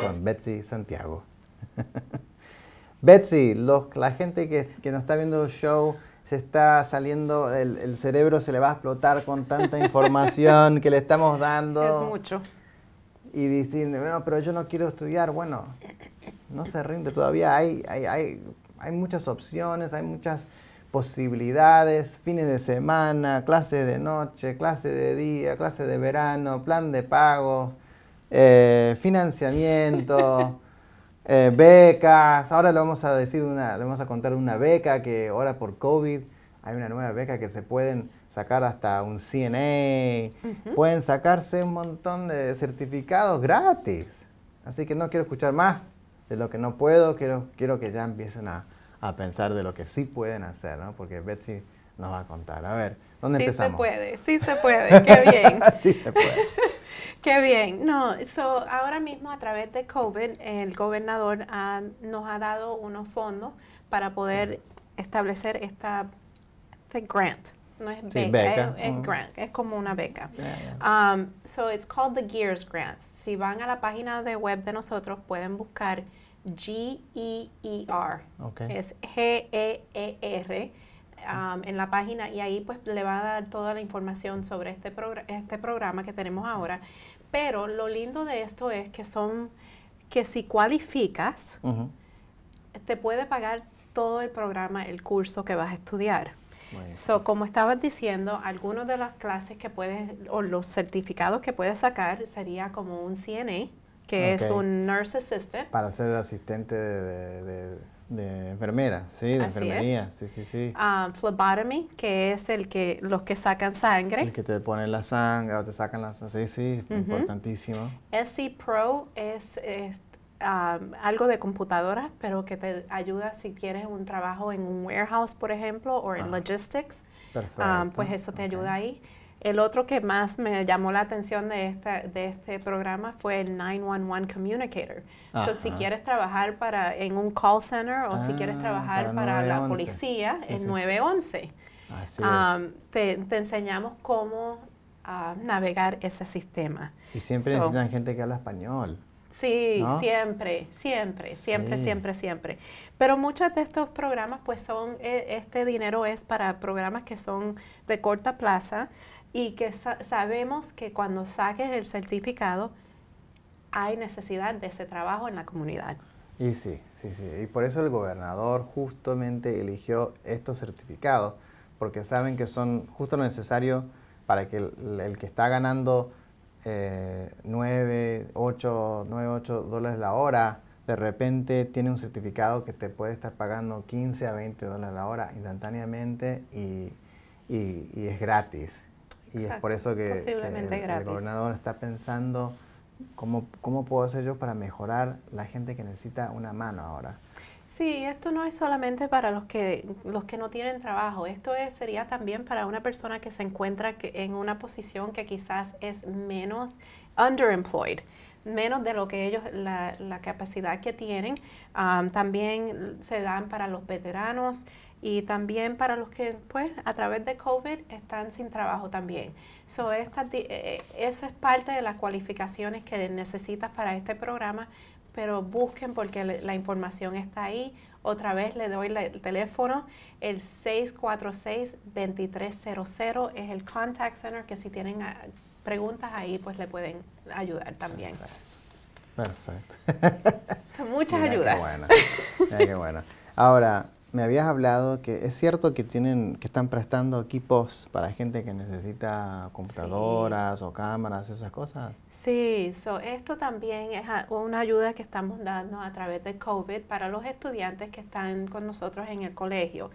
con Betsy Santiago. Betsy, los, la gente que, que nos está viendo el show se está saliendo, el, cerebro se le va a explotar con tanta información que le estamos dando. Es mucho. Y dicen, bueno, pero yo no quiero estudiar. Bueno, no se rinde, todavía hay, hay, hay, muchas opciones, hay muchas posibilidades, fines de semana, clases de noche, clase de día, clase de verano, plan de pagos eh, financiamiento, eh, becas. Ahora le vamos a decir una, le vamos a contar una beca que ahora por COVID hay una nueva beca que se pueden sacar hasta un CNA, pueden sacarse un montón de certificados gratis. Así que no quiero escuchar más de lo que no puedo, quiero, quiero que ya empiecen a, pensar de lo que sí pueden hacer, Porque Betsy nos va a contar. A ver, ¿dónde empezamos? Sí se puede, sí se puede, qué bien. sí se puede. Qué bien. No, so, ahora mismo a través de COVID, el gobernador nos ha dado unos fondos para poder establecer esta este grant. No es beca, Es, mm. grant, es como una beca. Um, so it's called the Gears Grant. Si van a la página de web de nosotros pueden buscar G-E-E-R. Es G-E-E-R Um, en la página y ahí pues le va a dar toda la información sobre este, este programa que tenemos ahora. Pero lo lindo de esto es que son, que si cualificas, te puede pagar todo el programa, el curso que vas a estudiar. So, como estabas diciendo, algunas de las clases que puedes, o los certificados que puedes sacar sería como un CNA, que es un Nurse Assistant. Para ser el asistente de de enfermera, sí, de enfermería, sí, sí, sí. Um, phlebotomy, que es el que los que sacan sangre. El que te ponen la sangre o te sacan la sangre, sí, sí, importantísimo. SC Pro es, algo de computadora, pero que te ayuda si quieres un trabajo en un warehouse, por ejemplo, o en logistics. Perfecto. Ah, pues eso te ayuda ahí. El otro que más me llamó la atención de, de este programa fue el 911 Communicator. Entonces, si quieres trabajar para, en un call center o si quieres ah, trabajar para, la policía, en 911, um, Te, enseñamos cómo ah, navegar ese sistema. Y siempre necesitan gente que habla español. Sí, siempre, siempre, siempre, siempre, siempre. Pero muchos de estos programas, pues son, e, este dinero es para programas que son de corta plaza y que sabemos que cuando saques el certificado hay necesidad de ese trabajo en la comunidad. Y sí, sí, sí. Y por eso el gobernador justamente eligió estos certificados, porque saben que son justo lo necesario para que el, que está ganando eh, 9, 8, 9, 8 dólares la hora, de repente tiene un certificado que te puede estar pagando 15 a 20 dólares la hora instantáneamente y es gratis. Y es por eso que, el, gobernador está pensando cómo, cómo puedo hacer yo para mejorar la gente que necesita una mano ahora. Sí, esto no es solamente para los que los que no tienen trabajo, esto es, sería también para una persona que se encuentra en una posición que quizás es menos underemployed, menos de lo que ellos, la, la capacidad que tienen. también se dan para los veteranos, y también para los que pues a través de COVID están sin trabajo también. So, eh, eh, esa es parte de las cualificaciones que necesitas para este programa, pero busquen porque la información está ahí. Otra vez le doy el teléfono, el 646-2300 es el contact center que si tienen ah, preguntas ahí pues le pueden ayudar también. Perfecto. muchas ayudas. Qué buena. qué buena. Ahora, me habías hablado que es cierto que tienen, que están prestando equipos para gente que necesita computadoras o cámaras, esas cosas. Sí, so, esto también es una ayuda que estamos dando a través de COVID para los estudiantes que están con nosotros en el colegio.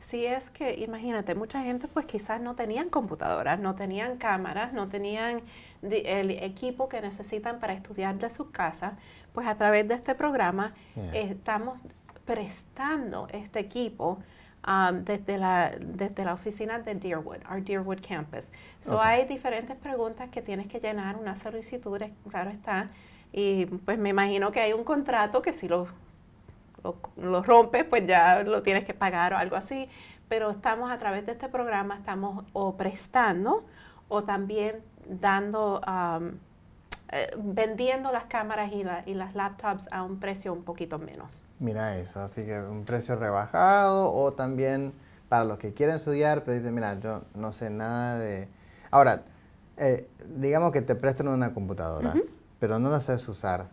Si es que, imagínate, mucha gente pues quizás no tenían computadoras, no tenían cámaras, no tenían el equipo que necesitan para estudiar de sus casas, pues a través de este programa estamos prestando este equipo um, desde, la, desde la oficina de Deerwood, our Deerwood campus. So hay diferentes preguntas que tienes que llenar, una solicitud claro está, y pues me imagino que hay un contrato que si lo, lo, rompes, pues ya lo tienes que pagar o algo así, pero estamos a través de este programa, estamos o prestando o también dando... Um, eh, vendiendo las cámaras y, las laptops a un precio un poquito menos. Mira eso, así que un precio rebajado o también para los que quieren estudiar, pero pues dicen, mira, yo no sé nada de... Ahora, eh, digamos que te prestan una computadora, pero no la sabes usar.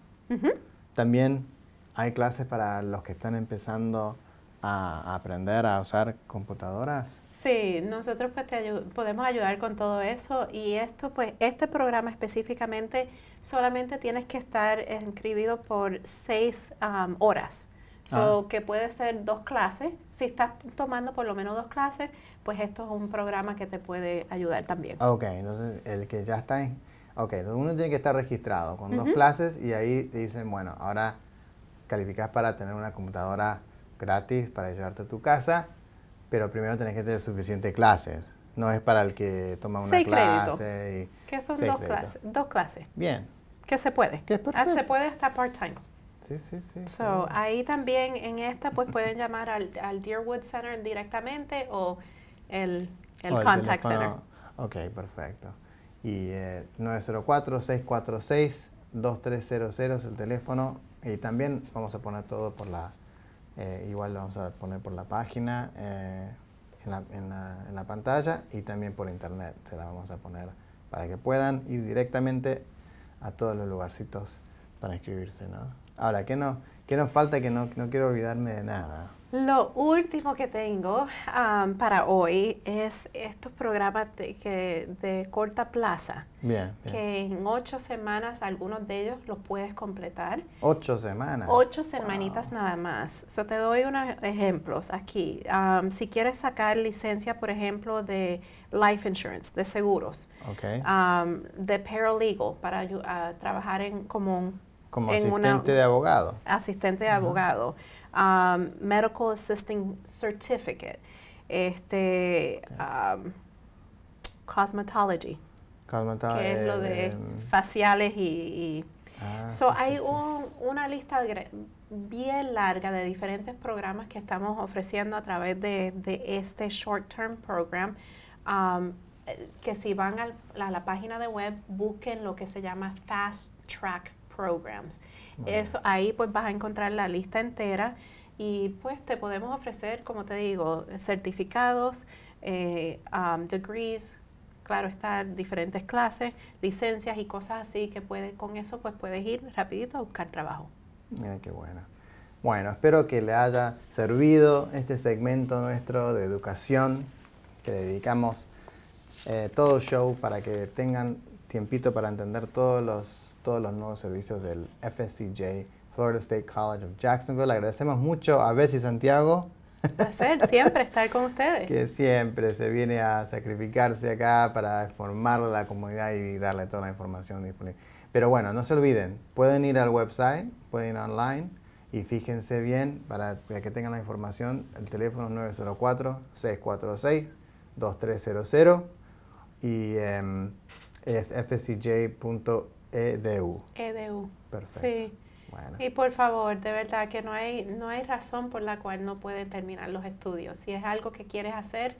También hay clases para los que están empezando a aprender a usar computadoras. Sí, nosotros pues te podemos ayudar con todo eso y esto pues este programa específicamente solamente tienes que estar inscribido por seis horas. Ah. que puede ser dos clases. Si estás tomando por lo menos dos clases, pues esto es un programa que te puede ayudar también. Ah, ok, entonces el que ya está en... Ok, uno tiene que estar registrado con dos clases y ahí te dicen, bueno, ahora calificas para tener una computadora gratis para llevarte a tu casa pero primero tenés que tener suficientes clases. No es para el que toma una clase. Y que son dos clases, dos clases. Bien. Que se puede. Que es ah, perfecto. Se puede hasta part-time. Sí, sí, sí. So, ahí también en esta pues pueden llamar al, Deerwood Center directamente o el, el contact center. Ok, perfecto. Y eh, 904-646-2300 es el teléfono. Y también vamos a poner todo por la eh, igual lo vamos a poner por la página, eh, en, la, en, la, pantalla y también por internet. te la vamos a poner para que puedan ir directamente a todos los lugarcitos para inscribirse. ¿no? Ahora, ¿qué, no, nos falta? Que no quiero olvidarme de nada. Lo último que tengo para hoy es estos programas de, que, de corta plaza. Que en ocho semanas, algunos de ellos los puedes completar. Ocho semanas. Ocho semanitas nada más. te doy unos ejemplos aquí. si quieres sacar licencia, por ejemplo, de life insurance, de seguros. Okay. de paralegal, para trabajar en, como, como asistente de abogado. Asistente de abogado um, medical assisting certificate, este, um, cosmetology, que es lo de eh, faciales y... Ah, so hay una lista bien larga de diferentes programas que estamos ofreciendo a través de, este short term program. Um, que si van a la página de web, busquen lo que se llama Fast Track Programs. Eso, ahí pues vas a encontrar la lista entera y pues te podemos ofrecer, como te digo, certificados, eh, um, degrees, claro están diferentes clases, licencias y cosas así que puedes, con eso pues puedes ir rapidito a buscar trabajo. Mira qué bueno. Bueno, espero que le haya servido este segmento nuestro de educación que le dedicamos eh, todo show para que tengan tiempito para entender todos los todos los nuevos servicios del FSCJ, Florida State College of Jacksonville. Le agradecemos mucho a Bessie Santiago. Un placer, siempre estar con ustedes. Que siempre se viene a sacrificarse acá para formar la comunidad y darle toda la información disponible. Pero bueno, no se olviden, pueden ir al website, pueden ir online y fíjense bien para, que tengan la información. El teléfono es 904-646-2300 y em, es fcj.org EDU. EDU. Perfecto. Sí. Y por favor, de verdad que no hay, no hay razón por la cual no pueden terminar los estudios. Si es algo que quieres hacer,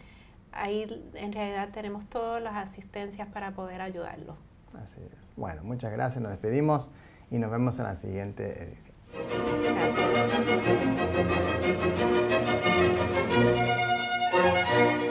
ahí en realidad tenemos todas las asistencias para poder ayudarlos. Así es. Bueno, muchas gracias, nos despedimos y nos vemos en la siguiente edición. Gracias.